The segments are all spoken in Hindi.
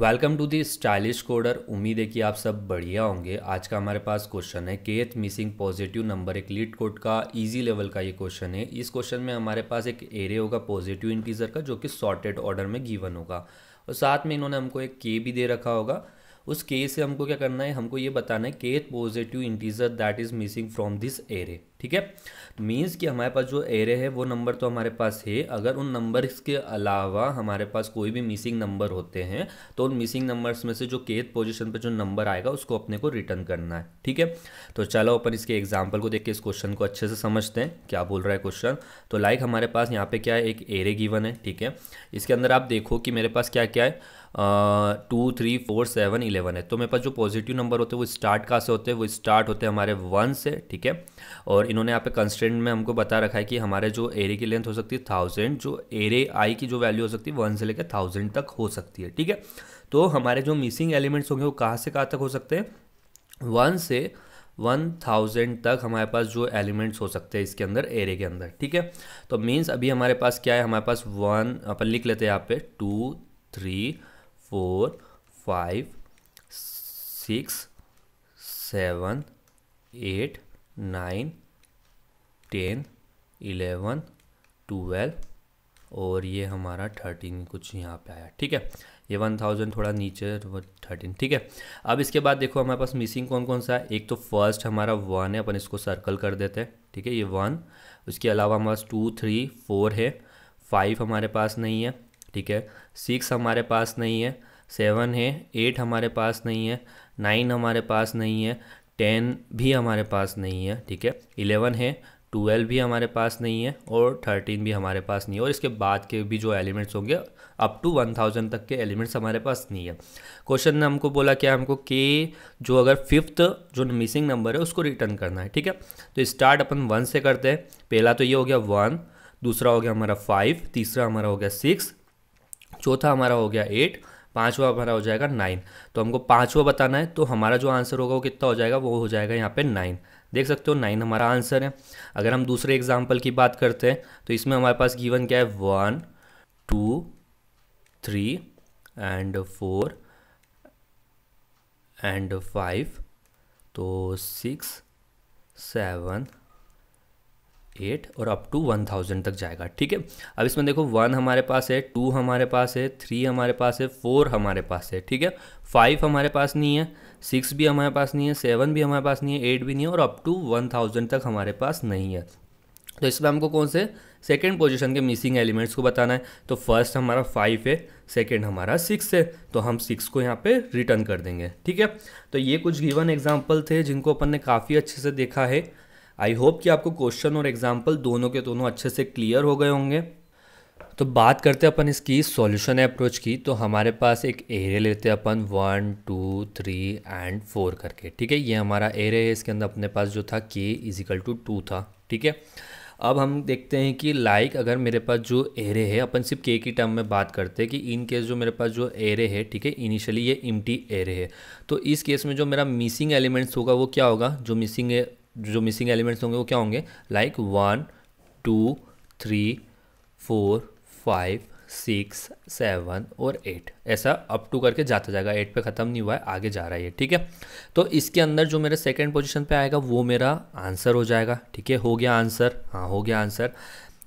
welcome to the stylish coder उम्मीद है कि आप सब बढ़िया होंगे आज का हमारे पास क्वेश्चन है केथ मिसिंग पॉजिटिव नंबर एक लीड कोड का इजी लेवल का ये क्वेश्चन है इस क्वेश्चन में हमारे पास एक एरे होगा पॉजिटिव इंटीजर का जो कि सॉर्टेड ऑर्डर में गिवन होगा और साथ में इन्होंने हमको एक के भी दे रखा होगा उस के से हमको क्या करना है हमको ये बताना है kth positive integer that is missing from this array ठीक है मीन्स कि हमारे पास जो एरे है वो नंबर तो हमारे पास है अगर उन नंबर्स के अलावा हमारे पास कोई भी मिसिंग नंबर होते हैं तो उन मिसिंग नंबर्स में से जो केथ पोजिशन पर जो नंबर आएगा उसको अपने को रिटर्न करना है ठीक है तो चलो अपन इसके एग्जाम्पल को देख के इस क्वेश्चन को अच्छे से समझते हैं क्या बोल रहा है क्वेश्चन तो लाइक हमारे पास यहाँ पे क्या है एक एरे गिवन है ठीक है इसके अंदर आप देखो कि मेरे पास क्या क्या है two three four seven eleven है तो मेरे पास जो पॉजिटिव नंबर होते हैं वो स्टार्ट कहाँ से होते हैं वो स्टार्ट होते हैं हमारे वन से ठीक है और इन्होंने यहाँ पे कंस्टेंट में हमको बता रखा है कि हमारे जो एरे की लेंथ हो सकती है थाउजेंड जो एरे आई की जो वैल्यू हो सकती है वन से लेकर थाउजेंड तक हो सकती है ठीक है तो हमारे जो मिसिंग एलिमेंट्स होंगे वो कहाँ से कहाँ तक हो सकते हैं वन से वन थाउजेंड तक हमारे पास जो एलिमेंट्स हो सकते हैं इसके अंदर एरे के अंदर ठीक है तो मीन्स अभी हमारे पास क्या है हमारे पास वन अपन लिख लेते हैं यहाँ पे two three four five six seven eight nine ten eleven twelve और ये हमारा थर्टीन कुछ यहाँ पे आया ठीक है ये वन थाउजेंड थोड़ा नीचे तो थर्टीन ठीक है अब इसके बाद देखो हमारे पास मिसिंग कौन कौन सा है एक तो फर्स्ट हमारा वन है अपन इसको सर्कल कर देते हैं ठीक है ये वन उसके अलावा हमारे पास टू थ्री फोर है फाइव हमारे पास नहीं है ठीक है सिक्स हमारे पास नहीं है सेवन है एट हमारे पास नहीं है नाइन हमारे पास नहीं है टेन भी हमारे पास नहीं है ठीक है इलेवन है ट्वेल्व भी हमारे पास नहीं है और थर्टीन भी हमारे पास नहीं है और इसके बाद के भी जो एलिमेंट्स होंगे अप टू वन थाउजेंड तक के एलिमेंट्स हमारे पास नहीं है क्वेश्चन ने हमको बोला क्या हमको कि जो अगर फिफ्थ जो मिसिंग नंबर है उसको रिटर्न करना है ठीक है तो स्टार्ट अपन वन से करते हैं पहला तो ये हो गया वन दूसरा हो गया हमारा फाइव तीसरा हमारा हो गया सिक्स चौथा हमारा हो गया एट पाँचवा हमारा हो जाएगा नाइन तो हमको पाँचवा बताना है तो हमारा जो आंसर होगा वो कितना हो जाएगा वो हो जाएगा यहाँ पे नाइन देख सकते हो नाइन हमारा आंसर है अगर हम दूसरे एग्जाम्पल की बात करते हैं तो इसमें हमारे पास गीवन क्या है one two three and four and five तो सिक्स सेवन एट और अप टू वन थाउजेंड तक जाएगा ठीक है अब इसमें देखो वन हमारे पास है टू हमारे पास है थ्री हमारे पास है फोर हमारे पास है ठीक है फाइव हमारे पास नहीं है सिक्स भी हमारे पास नहीं है सेवन भी हमारे पास नहीं है एट भी नहीं है और अप टू वन थाउजेंड तक हमारे पास नहीं है तो इसमें हमको कौन से सेकेंड पोजिशन के मिसिंग एलिमेंट्स को बताना है तो फर्स्ट हमारा फाइव है सेकेंड हमारा सिक्स है तो हम सिक्स को यहाँ पे रिटर्न कर देंगे ठीक है तो ये कुछ गिवन एग्जाम्पल थे जिनको अपन ने काफ़ी अच्छे से देखा है आई होप कि आपको क्वेश्चन और एग्जाम्पल दोनों के दोनों अच्छे से क्लियर हो गए होंगे तो बात करते हैं अपन इसकी सॉल्यूशन अप्रोच की तो हमारे पास एक एरे लेते हैं अपन one two three and four करके ठीक है ये हमारा एरे है इसके अंदर अपने पास जो था के इजिकल टू टू था ठीक है अब हम देखते हैं कि लाइक like, अगर मेरे पास जो एरे है अपन सिर्फ के की टर्म में बात करते हैं कि इन केस जो मेरे पास जो एरे है ठीक है इनिशियली ये इम्टी एरे है तो इस केस में जो मेरा मिसिंग एलिमेंट्स होगा वो क्या होगा जो मिसिंग जो मिसिंग एलिमेंट्स होंगे वो क्या होंगे like one two three four five six seven और एट ऐसा अप टू करके जाता जाएगा एट पे ख़त्म नहीं हुआ है आगे जा रहा है ठीक है तो इसके अंदर जो मेरा सेकंड पोजीशन पे आएगा वो मेरा आंसर हो जाएगा ठीक है हो गया आंसर हाँ हो गया आंसर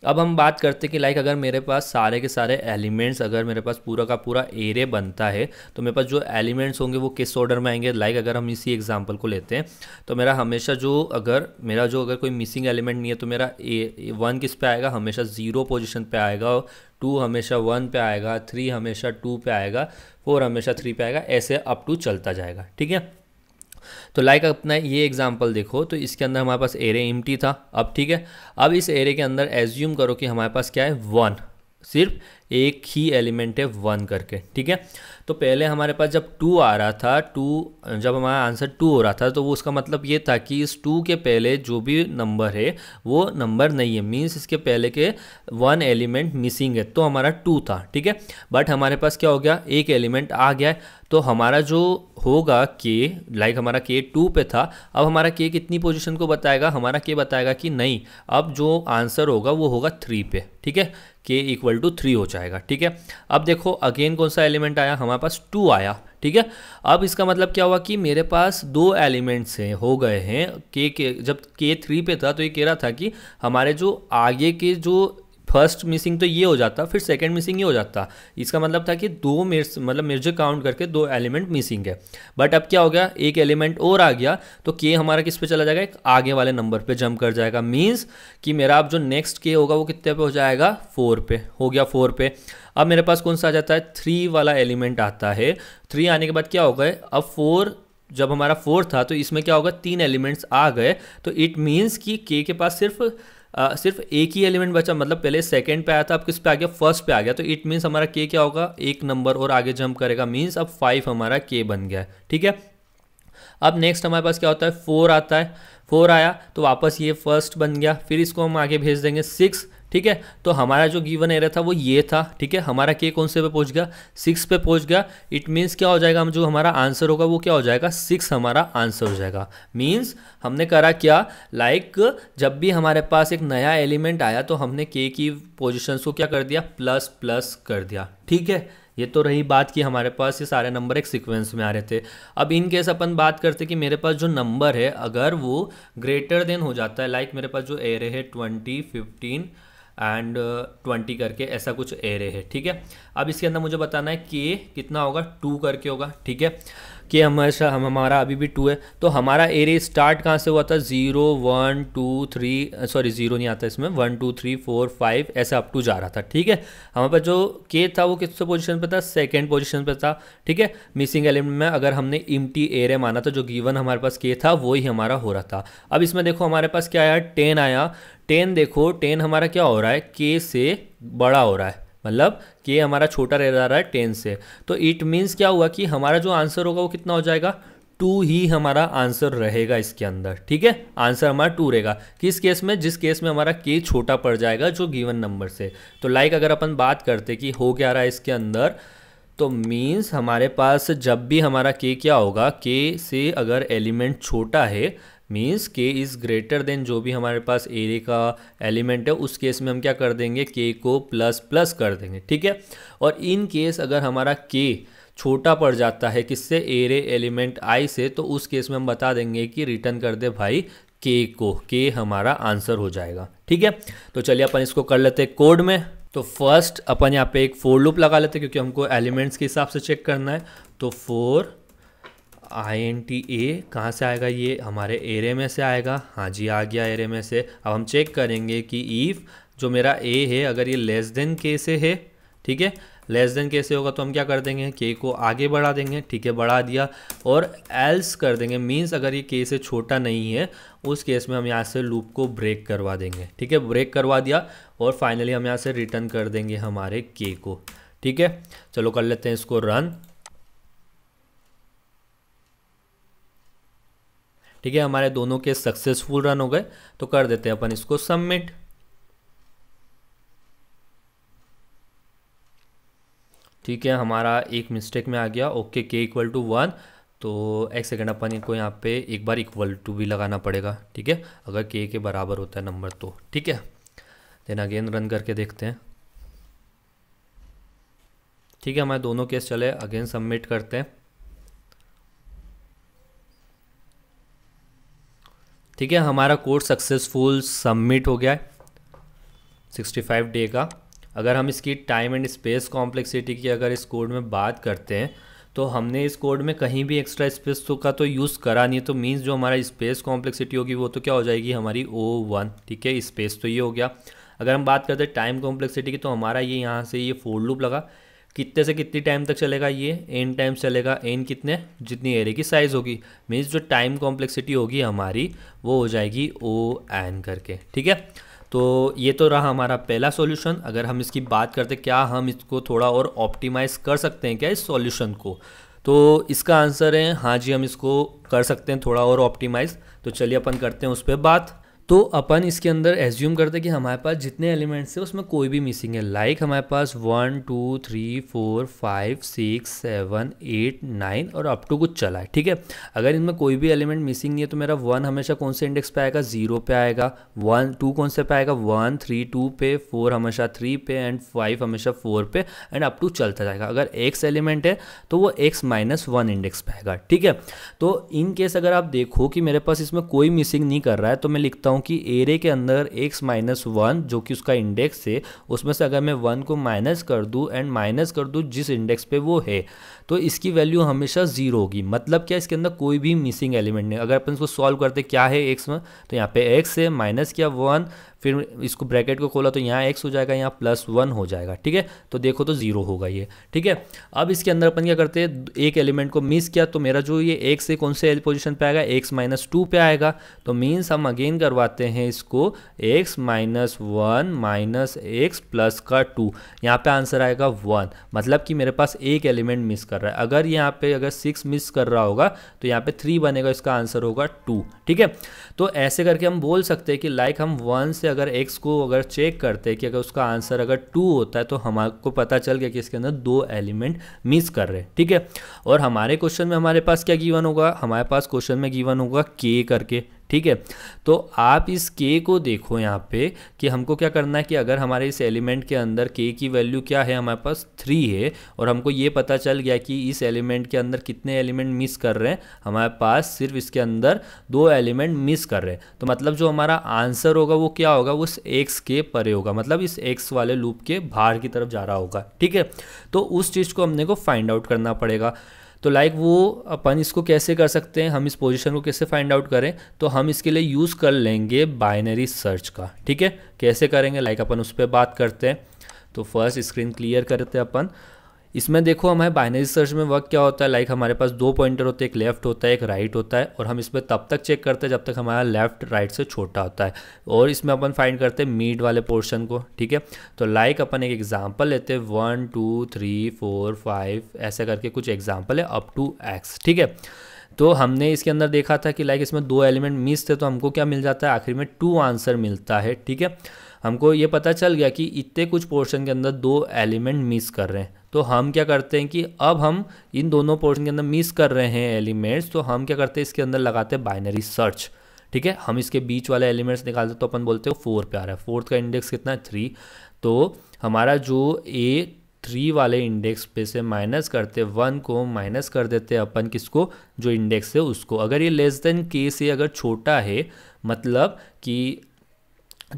अब हम बात करते कि लाइक अगर मेरे पास सारे के सारे एलिमेंट्स अगर मेरे पास पूरा का पूरा एरे बनता है तो मेरे पास जो एलिमेंट्स होंगे वो किस ऑर्डर में आएंगे लाइक अगर हम इसी एग्जांपल को लेते हैं तो मेरा हमेशा जो अगर मेरा जो अगर कोई मिसिंग एलिमेंट नहीं है तो मेरा ए वन किस पे आएगा हमेशा ज़ीरो पोजिशन पर आएगा टू हमेशा वन पे आएगा थ्री हमेशा टू पे आएगा फोर हमेशा थ्री पे आएगा ऐसे अप टू चलता जाएगा ठीक है तो लाइक अपना ये एग्जाम्पल देखो तो इसके अंदर हमारे पास एरे एम था अब ठीक है अब इस एरे के अंदर एज्यूम करो कि हमारे पास क्या है वन सिर्फ एक ही एलिमेंट है वन करके ठीक है तो पहले हमारे पास जब टू आ रहा था टू जब हमारा आंसर टू हो रहा था तो वो उसका मतलब ये था कि इस टू के पहले जो भी नंबर है वो नंबर नहीं है मीन्स इसके पहले के वन एलिमेंट मिसिंग है तो हमारा टू था ठीक है बट हमारे पास क्या हो गया एक एलिमेंट आ गया है तो हमारा जो होगा के लाइक हमारा के टू पे था अब हमारा के कितनी पोजीशन को बताएगा हमारा के बताएगा कि नहीं अब जो आंसर होगा वो होगा थ्री पे ठीक है के इक्वल टू थ्री हो जाएगा ठीक है अब देखो अगेन कौन सा एलिमेंट आया हमारे पास टू आया ठीक है अब इसका मतलब क्या हुआ कि मेरे पास दो एलिमेंट्स हैं हो गए हैं के के जब के थ्री पे था तो ये कह रहा था कि हमारे जो आगे के जो फर्स्ट मिसिंग तो ये हो जाता फिर सेकेंड मिसिंग ये हो जाता इसका मतलब था कि दो मिर्स मतलब मेरे काउंट करके दो एलिमेंट मिसिंग है बट अब क्या हो गया एक एलिमेंट और आ गया तो के हमारा किस पे चला जाएगा एक आगे वाले नंबर पे जंप कर जाएगा मीन्स कि मेरा अब जो नेक्स्ट के होगा वो कितने पे हो जाएगा फोर पे हो गया फोर पे अब मेरे पास कौन सा आ जाता है थ्री वाला एलिमेंट आता है थ्री आने के बाद क्या हो गए अब फोर जब हमारा फोर था तो इसमें क्या होगा तीन एलिमेंट्स आ गए तो इट मीन्स कि के के पास सिर्फ आ, सिर्फ एक ही एलिमेंट बचा मतलब पहले सेकंड पे आया था अब किस पे आ गया फर्स्ट पे आ गया तो इट मीन्स हमारा के क्या होगा एक नंबर और आगे जंप करेगा मीन्स अब फाइव हमारा के बन गया है ठीक है अब नेक्स्ट हमारे पास क्या होता है फोर आता है फोर आया तो वापस ये फर्स्ट बन गया फिर इसको हम आगे भेज देंगे सिक्स ठीक है तो हमारा जो गिवन एरिया था वो ये था ठीक है हमारा के कौन से पे पहुंच गया सिक्स पे पहुंच गया इट मीन्स क्या हो जाएगा हम जो हमारा आंसर होगा वो क्या हो जाएगा सिक्स हमारा आंसर हो जाएगा मीन्स हमने करा क्या लाइक like, जब भी हमारे पास एक नया एलिमेंट आया तो हमने के की पोजिशन को क्या कर दिया प्लस प्लस कर दिया ठीक है ये तो रही बात कि हमारे पास ये सारे नंबर एक सीक्वेंस में आ रहे थे अब इन केस अपन बात करते कि मेरे पास जो नंबर है अगर वो ग्रेटर देन हो जाता है लाइक मेरे पास जो एरे है twenty fifteen and twenty uh, करके ऐसा कुछ एरे है ठीक है अब इसके अंदर मुझे बताना है के कितना होगा टू करके होगा ठीक है के हमेशा हम हमारा अभी भी टू है तो हमारा एरे स्टार्ट कहाँ से हुआ था zero one two three sorry zero नहीं आता इसमें one two three four five ऐसा अप टू जा रहा था ठीक है हमारे पास जो के था वो किस पोजीशन पे था सेकंड पोजीशन पे था ठीक है मिसिंग एलिमेंट में अगर हमने टी एरे माना था जो गीवन हमारे पास के था वही हमारा हो रहा था अब इसमें देखो हमारे पास क्या आया टेन आया टेन देखो टेन हमारा क्या हो रहा है के से बड़ा हो रहा है मतलब के हमारा छोटा रह जा रहा है टेन से तो इट मीन्स क्या हुआ कि हमारा जो आंसर होगा वो कितना हो जाएगा टू ही हमारा आंसर रहेगा इसके अंदर ठीक है आंसर हमारा टू रहेगा किस केस में जिस केस में हमारा के छोटा पड़ जाएगा जो गिवन नंबर से तो लाइक अगर अपन बात करते कि हो क्या रहा है इसके अंदर तो मीन्स हमारे पास जब भी हमारा के क्या होगा के से अगर एलिमेंट छोटा है मीन्स के इज़ ग्रेटर देन जो भी हमारे पास एरे का एलिमेंट है उस केस में हम क्या कर देंगे के को प्लस प्लस कर देंगे ठीक है और इन केस अगर हमारा के छोटा पड़ जाता है किससे एरे एलिमेंट आई से तो उस केस में हम बता देंगे कि रिटर्न कर दे भाई के को के हमारा आंसर हो जाएगा ठीक है तो चलिए अपन इसको कर लेते हैं कोड में तो फर्स्ट अपन यहाँ पे एक फोर लूप लगा लेते हैं क्योंकि हमको एलिमेंट्स के हिसाब से चेक करना है तो for I N T A कहाँ से आएगा ये हमारे एरे में से आएगा हाँ जी आ गया एरे में से अब हम चेक करेंगे कि ईफ़ जो मेरा ए है अगर ये लेस देन के से है ठीक है लेस देन कैसे होगा तो हम क्या कर देंगे के को आगे बढ़ा देंगे ठीक है बढ़ा दिया और एल्स कर देंगे मीन्स अगर ये के से छोटा नहीं है उस केस में हम यहाँ से लूप को ब्रेक करवा देंगे ठीक है ब्रेक करवा दिया और फाइनली हम यहाँ से रिटर्न कर देंगे हमारे के को ठीक है चलो कर लेते हैं इसको रन ठीक है हमारे दोनों के सक्सेसफुल रन हो गए तो कर देते हैं अपन इसको सबमिट ठीक है हमारा एक मिस्टेक में आ गया ओके के इक्वल टू वन तो एक सेकेंड अपन इनको यहाँ पे एक बार इक्वल टू भी लगाना पड़ेगा ठीक है अगर के के बराबर होता है नंबर तो ठीक है देन अगेन रन करके देखते हैं ठीक है हमारे दोनों केस चले अगेन सबमिट करते हैं ठीक है हमारा कोर्स सक्सेसफुल सबमिट हो गया है 65 डे का अगर हम इसकी टाइम एंड स्पेस कॉम्प्लेक्सिटी की अगर इस कोड में बात करते हैं तो हमने इस कोड में कहीं भी एक्स्ट्रा स्पेस तो का तो यूज़ करा नहीं है तो मीन्स जो हमारा स्पेस कॉम्प्लेक्सिटी होगी वो तो क्या हो जाएगी हमारी ओ वन ठीक है स्पेस तो ये हो गया अगर हम बात करते हैं टाइम कॉम्प्लेक्सिटी की तो हमारा ये यहाँ से ये फोर लूप लगा कितने से कितनी टाइम तक चलेगा ये एन टाइम चलेगा एन कितने जितनी एरे की साइज़ होगी मीन्स जो टाइम कॉम्प्लेक्सिटी होगी हमारी वो हो जाएगी ओ एन करके ठीक है तो ये तो रहा हमारा पहला सॉल्यूशन अगर हम इसकी बात करते क्या हम इसको थोड़ा और ऑप्टिमाइज़ कर सकते हैं क्या इस सॉल्यूशन को तो इसका आंसर है हाँ जी हम इसको कर सकते हैं थोड़ा और ऑप्टिमाइज़ तो चलिए अपन करते हैं उस पर बात तो अपन इसके अंदर एज्यूम करते हैं कि हमारे पास जितने एलिमेंट्स हैं उसमें कोई भी मिसिंग है लाइक like हमारे पास one two three four five six seven eight nine और अप टू कुछ चला है ठीक है अगर इनमें कोई भी एलिमेंट मिसिंग नहीं है तो मेरा वन हमेशा कौन से इंडेक्स पे आएगा जीरो पे आएगा वन टू कौन से पे आएगा वन थ्री टू पे फोर हमेशा थ्री पे एंड फाइव हमेशा फोर पे एंड अप टू चलता जाएगा अगर एक्स एलिमेंट है तो वो एक्स माइनस वन इंडेक्स पे आएगा ठीक है तो इनकेस अगर आप देखो कि मेरे पास इसमें कोई मिसिंग नहीं कर रहा है तो मैं लिखता हूँ हूँ कि एरे के अंदर एक्स माइनस वन जो कि उसका इंडेक्स है उसमें से अगर मैं वन को माइनस कर दूँ एंड माइनस कर दूँ जिस इंडेक्स पे वो है तो इसकी वैल्यू हमेशा ज़ीरो होगी मतलब क्या इसके अंदर कोई भी मिसिंग एलिमेंट नहीं अगर अपन इसको सॉल्व करते क्या है एक्स में तो यहाँ पे एक्स है माइनस किया वन फिर इसको ब्रैकेट को खोला तो यहाँ एक्स हो जाएगा यहाँ प्लस वन हो जाएगा ठीक है तो देखो तो ज़ीरो होगा ये ठीक है अब इसके अंदर अपन क्या करते हैं एक एलिमेंट को मिस किया तो मेरा जो ये एक से कौन से पोजिशन पर आएगा एक्स माइनस टू पर आएगा तो मीन्स हम अगेन करवाते हैं इसको X minus one minus X plus का टू यहाँ पर आंसर आएगा वन मतलब कि मेरे पास एक एलिमेंट मिस कर रहा है अगर यहाँ पर अगर सिक्स मिस कर रहा होगा तो यहाँ पर थ्री बनेगा इसका आंसर होगा टू ठीक है तो ऐसे करके हम बोल सकते हैं कि लाइक हम वन से से अगर एक्स को अगर चेक करते कि अगर उसका आंसर अगर टू होता है तो हमको पता चल गया कि इसके अंदर दो एलिमेंट मिस कर रहे हैं ठीक है और हमारे क्वेश्चन में हमारे पास क्या गीवन होगा हमारे पास क्वेश्चन में गीवन होगा के करके ठीक है तो आप इस के को देखो यहाँ पे कि हमको क्या करना है कि अगर हमारे इस एलिमेंट के अंदर के की वैल्यू क्या है हमारे पास थ्री है और हमको ये पता चल गया कि इस एलिमेंट के अंदर कितने एलिमेंट मिस कर रहे हैं हमारे पास सिर्फ इसके अंदर दो एलिमेंट मिस कर रहे हैं तो मतलब जो हमारा आंसर होगा वो क्या होगा वो इस एक्स के परे होगा मतलब इस एक्स वाले लूप के बाहर की तरफ जा रहा होगा ठीक है तो उस चीज़ को हमने को फाइंड आउट करना पड़ेगा तो लाइक वो अपन इसको कैसे कर सकते हैं हम इस पोजीशन को कैसे फाइंड आउट करें तो हम इसके लिए यूज़ कर लेंगे बाइनरी सर्च का ठीक है कैसे करेंगे लाइक अपन उस पर बात करते हैं तो फर्स्ट स्क्रीन क्लियर करते हैं अपन इसमें देखो हमारे बाइनरी सर्च में वर्क क्या होता है लाइक like हमारे पास दो पॉइंटर होते हैं एक लेफ्ट होता है एक राइट होता है और हम इसमें तब तक चेक करते हैं जब तक हमारा लेफ्ट राइट से छोटा होता है और इसमें अपन फाइंड करते हैं मीड वाले पोर्शन को ठीक है तो लाइक like अपन एक एग्जाम्पल लेते हैं one two three four five ऐसे करके कुछ एग्जाम्पल है अप टू एक्स ठीक है तो हमने इसके अंदर देखा था कि लाइक इसमें दो एलिमेंट मिस थे तो हमको क्या मिल जाता है आखिर में टू आंसर मिलता है ठीक है हमको ये पता चल गया कि इतने कुछ पोर्शन के अंदर दो एलिमेंट मिस कर रहे हैं तो हम क्या करते हैं कि अब हम इन दोनों पोर्शन के अंदर मिस कर रहे हैं एलिमेंट्स तो हम क्या करते हैं इसके अंदर लगाते हैं बाइनरी सर्च ठीक है हम इसके बीच वाले एलिमेंट्स निकालते तो अपन बोलते हो फोर पे आ रहा है फोर्थ का इंडेक्स कितना है थ्री तो हमारा जो ए थ्री वाले इंडेक्स पे से माइनस करते वन को माइनस कर देते अपन किसको जो इंडेक्स है उसको अगर ये लेस देन के से अगर छोटा है मतलब कि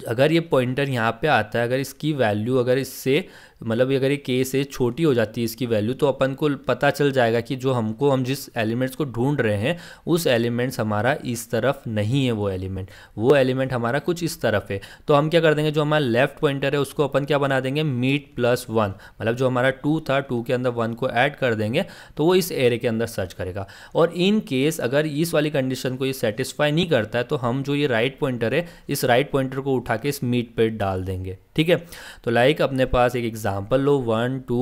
अगर ये पॉइंटर यहाँ पे आता है अगर इसकी वैल्यू अगर इससे मतलब अगर ये के से छोटी हो जाती है इसकी वैल्यू तो अपन को पता चल जाएगा कि जो हमको हम जिस एलिमेंट्स को ढूंढ रहे हैं उस एलिमेंट्स हमारा इस तरफ नहीं है वो एलिमेंट वो एलिमेंट हमारा कुछ इस तरफ है तो हम क्या कर देंगे जो हमारा लेफ्ट पॉइंटर है उसको अपन क्या बना देंगे मीट प्लस वन मतलब जो हमारा टू था टू के अंदर वन को ऐड कर देंगे तो वो इस एरे के अंदर सर्च करेगा और इन केस अगर इस वाली कंडीशन को ये सेटिस्फाई नहीं करता है तो हम जो ये राइट पॉइंटर है इस राइट पॉइंटर को उठा के इस मीट पर डाल देंगे ठीक है तो लाइक अपने पास एक एग्जाम्पल लो वन टू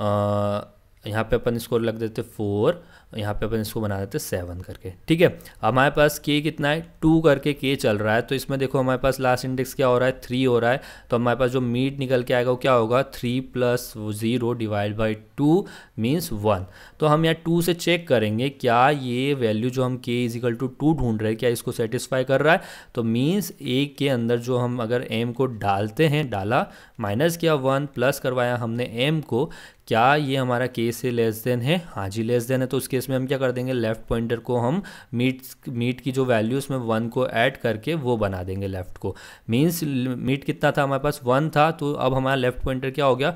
यहाँ पे अपन स्कोर लग देते फोर यहाँ पे अपन इसको बना देते हैं सेवन करके ठीक है हमारे पास के कितना है टू करके के चल रहा है तो इसमें देखो हमारे पास लास्ट इंडेक्स क्या हो रहा है थ्री हो रहा है तो हमारे पास जो मीट निकल के आएगा वो क्या होगा three plus zero divide by two means one तो हम यहाँ टू से चेक करेंगे क्या ये वैल्यू जो हम के इजिकल टू टू ढूंढ रहे हैं क्या इसको सेटिस्फाई कर रहा है तो मीन्स ए के अंदर जो हम अगर एम को डालते हैं डाला माइनस किया वन प्लस करवाया हमने एम को क्या ये हमारा के से लेस देन है हाँ जी लेस देन है तो उसके इसमें हम क्या कर देंगे लेफ्ट पॉइंटर को हम मीट मीट की जो वैल्यू उसमें वन को ऐड करके वो बना देंगे लेफ्ट को मीन्स मीट कितना था हमारे पास वन था तो अब हमारा लेफ्ट पॉइंटर क्या हो गया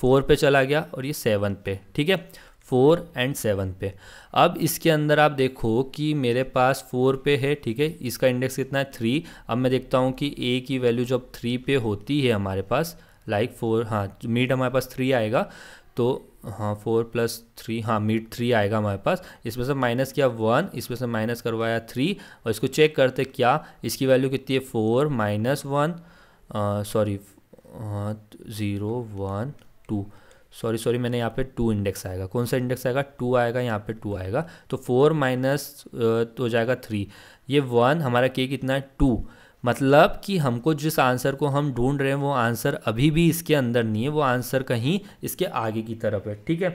फोर पे चला गया और ये सेवन पे ठीक है फोर एंड सेवन पे अब इसके अंदर आप देखो कि मेरे पास फोर पे है ठीक है इसका इंडेक्स कितना है थ्री अब मैं देखता हूँ कि ए की वैल्यू जब थ्री पे होती है हमारे पास लाइक फोर हाँ मीट हमारे पास थ्री आएगा तो हाँ फोर प्लस थ्री हाँ मीट थ्री आएगा हमारे पास इसमें से माइनस किया वन इसमें से माइनस करवाया थ्री और इसको चेक करते क्या इसकी वैल्यू कितनी है four minus one sorry zero one two sorry sorry मैंने यहाँ पे टू इंडेक्स आएगा कौन सा इंडेक्स आएगा टू आएगा यहाँ पे टू आएगा तो फोर तो माइनस हो जाएगा थ्री ये वन हमारा के कितना है टू मतलब कि हमको जिस आंसर को हम ढूंढ रहे हैं वो आंसर अभी भी इसके अंदर नहीं है वो आंसर कहीं इसके आगे की तरफ है ठीक है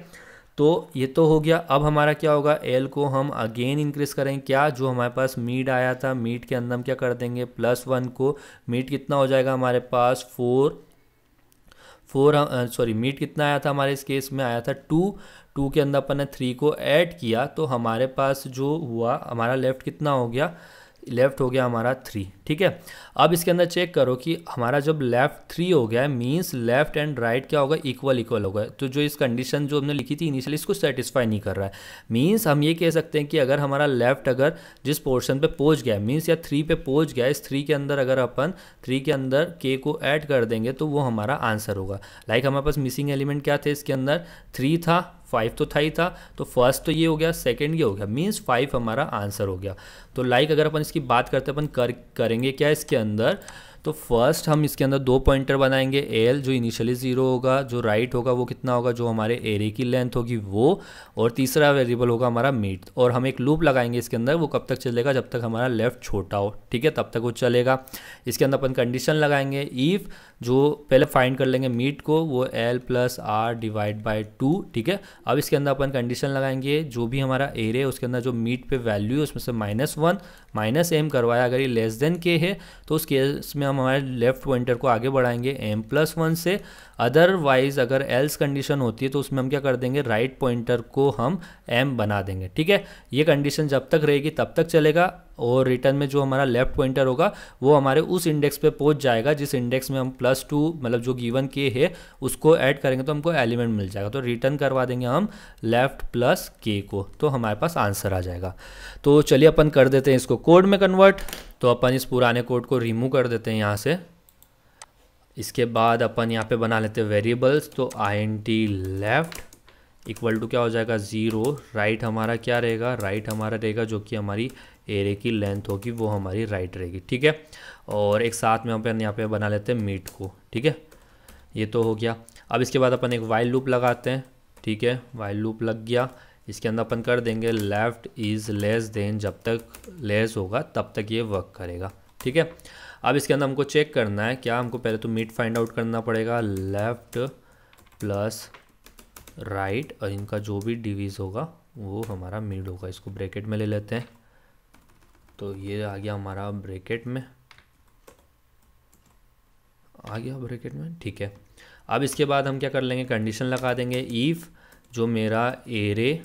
तो ये तो हो गया अब हमारा क्या होगा एल को हम अगेन इंक्रीज़ करें क्या जो हमारे पास मीट आया था मीट के अंदर हम क्या कर देंगे प्लस वन को मीट कितना हो जाएगा हमारे पास फोर फोर सॉरी मीट कितना आया था हमारे इस केस में आया था टू टू के अंदर अपन ने थ्री को ऐड किया तो हमारे पास जो हुआ हमारा लेफ़्ट कितना हो गया लेफ़्ट हो गया हमारा थ्री ठीक है अब इसके अंदर चेक करो कि हमारा जब लेफ़्ट थ्री हो गया मीन्स लेफ़्ट एंड राइट क्या होगा इक्वल इक्वल होगा तो जो इस कंडीशन जो हमने लिखी थी इनिशियली इसको सेटिस्फाई नहीं कर रहा है मीन्स हम ये कह सकते हैं कि अगर हमारा लेफ़्ट अगर जिस पोर्शन पे पहुंच गया मीन्स या थ्री पे पहुंच गया इस थ्री के अंदर अगर अपन थ्री के अंदर के को ऐड कर देंगे तो वो हमारा आंसर होगा लाइक like हमारे पास मिसिंग एलिमेंट क्या थे इसके अंदर थ्री था फाइव तो था ही था तो फर्स्ट तो ये हो गया सेकेंड ये हो गया मीन्स फाइव हमारा आंसर हो गया तो लाइक like अगर अपन इसकी बात करते अपन कर करेंगे क्या इसके अंदर तो फर्स्ट हम इसके अंदर दो पॉइंटर बनाएंगे एल जो इनिशियली ज़ीरो होगा जो राइट right होगा वो कितना होगा जो हमारे एरे की लेंथ होगी वो और तीसरा वेरिएबल होगा हमारा मीट और हम एक लूप लगाएंगे इसके अंदर वो कब तक चलेगा जब तक हमारा लेफ्ट छोटा हो ठीक है तब तक वो चलेगा इसके अंदर अपन कंडीशन लगाएंगे ईफ जो पहले फाइंड कर लेंगे मीट को वो L plus R divide by two ठीक है अब इसके अंदर अपन कंडीशन लगाएंगे जो भी हमारा एरे उसके अंदर जो मीट पे वैल्यू है उसमें से माइनस वन माइनस एम करवाया अगर ये लेस देन के है तो उस केस में हम हमारे लेफ्ट पॉइंटर को आगे बढ़ाएंगे एम प्लस वन से अदरवाइज अगर एल्स कंडीशन होती है तो उसमें हम क्या कर देंगे राइट right पॉइंटर को हम एम बना देंगे ठीक है ये कंडीशन जब तक रहेगी तब तक चलेगा और रिटर्न में जो हमारा लेफ्ट पॉइंटर होगा वो हमारे उस इंडेक्स पे पहुंच जाएगा जिस इंडेक्स में हम प्लस टू मतलब जो गिवन के है उसको ऐड करेंगे तो हमको एलिमेंट मिल जाएगा तो रिटर्न करवा देंगे हम लेफ्ट प्लस के को तो हमारे पास आंसर आ जाएगा तो चलिए अपन कर देते हैं इसको कोड में कन्वर्ट तो अपन इस पुराने कोड को रिमूव कर देते हैं यहाँ से इसके बाद अपन यहाँ पे बना लेते हैं वेरिएबल्स तो I N T left equal to क्या हो जाएगा ज़ीरो राइट हमारा क्या रहेगा राइट हमारा रहेगा जो कि हमारी एरे की लेंथ होगी वो हमारी राइट रहेगी ठीक है और एक साथ में अपन यहाँ पे बना लेते हैं मीट को ठीक है ये तो हो गया अब इसके बाद अपन एक वाइल लूप लगाते हैं ठीक है वाइल लूप लग गया इसके अंदर अपन कर देंगे लेफ़्ट इज़ लेस देन जब तक लेस होगा तब तक ये वर्क करेगा ठीक है अब इसके अंदर हमको चेक करना है क्या हमको पहले तो मीट फाइंड आउट करना पड़ेगा लेफ़्ट प्लस राइट और इनका जो भी डिवीज़ होगा वो हमारा मिड होगा इसको ब्रैकेट में ले लेते हैं तो ये आ गया हमारा ब्रैकेट में आ गया ब्रैकेट में ठीक है अब इसके बाद हम क्या कर लेंगे कंडीशन लगा देंगे ईफ़ जो मेरा एरे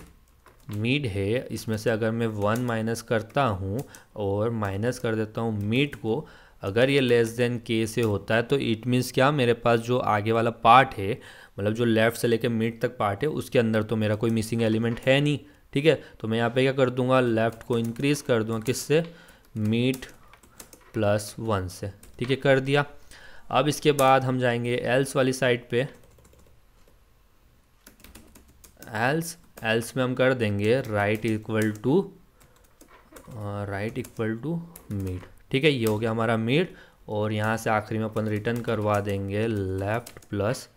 मिड है इसमें से अगर मैं वन माइनस करता हूँ और माइनस कर देता हूँ मिड को अगर ये लेस देन के से होता है तो इट मीन्स क्या मेरे पास जो आगे वाला पार्ट है मतलब जो लेफ़्ट से लेकर मिड तक पार्ट है उसके अंदर तो मेरा कोई मिसिंग एलिमेंट है नहीं ठीक है तो मैं यहाँ पे क्या कर दूंगा लेफ़्ट को इंक्रीज़ कर दूंगा किससे मीट प्लस वन से ठीक है कर दिया अब इसके बाद हम जाएंगे एल्स वाली साइड पे एल्स एल्स में हम कर देंगे right equal to right equal to mid ठीक है ये हो गया हमारा मिड और यहाँ से आखिरी में अपन रिटर्न करवा देंगे लेफ्ट प्लस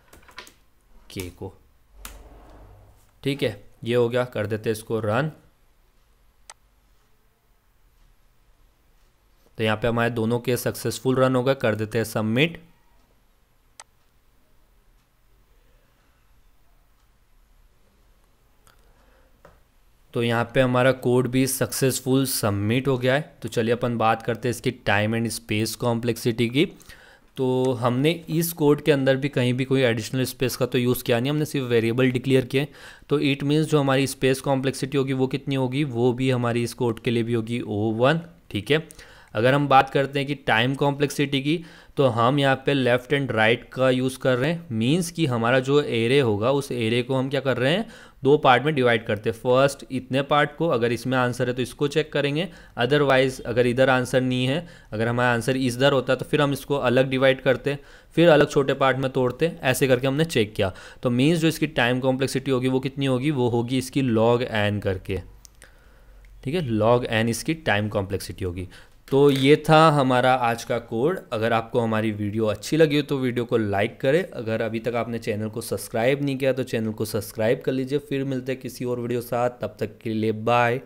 के को ठीक है ये हो गया कर देते इसको रन तो यहाँ पे हमारे दोनों के सक्सेसफुल रन हो गए कर देते हैं सबमिट तो यहाँ पे हमारा कोड भी सक्सेसफुल सबमिट हो गया है तो चलिए अपन बात करते हैं इसकी टाइम एंड स्पेस कॉम्प्लेक्सिटी की तो हमने इस कोड के अंदर भी कहीं भी कोई एडिशनल स्पेस का तो यूज़ किया नहीं हमने सिर्फ वेरिएबल डिक्लेयर किए तो इट मीन्स जो हमारी स्पेस कॉम्प्लेक्सिटी होगी वो कितनी होगी वो भी हमारी इस कोड के लिए भी होगी ओ वन ठीक है अगर हम बात करते हैं कि टाइम कॉम्प्लेक्सिटी की तो हम यहाँ पे लेफ़्ट एंड राइट का यूज़ कर रहे हैं मीन्स कि हमारा जो एरे होगा उस एरे को हम क्या कर रहे हैं दो पार्ट में डिवाइड करते हैं फर्स्ट इतने पार्ट को अगर इसमें आंसर है तो इसको चेक करेंगे अदरवाइज अगर इधर आंसर नहीं है अगर हमारा आंसर इधर होता तो फिर हम इसको अलग डिवाइड करते फिर अलग छोटे पार्ट में तोड़ते ऐसे करके हमने चेक किया तो मीन्स जो इसकी टाइम कॉम्प्लेक्सिटी होगी वो कितनी होगी वो होगी इसकी लॉग एन करके ठीक है लॉग एन इसकी टाइम कॉम्प्लेक्सिटी होगी तो ये था हमारा आज का कोड अगर आपको हमारी वीडियो अच्छी लगी हो तो वीडियो को लाइक करें अगर अभी तक आपने चैनल को सब्सक्राइब नहीं किया तो चैनल को सब्सक्राइब कर लीजिए फिर मिलते हैं किसी और वीडियो साथ तब तक के लिए बाय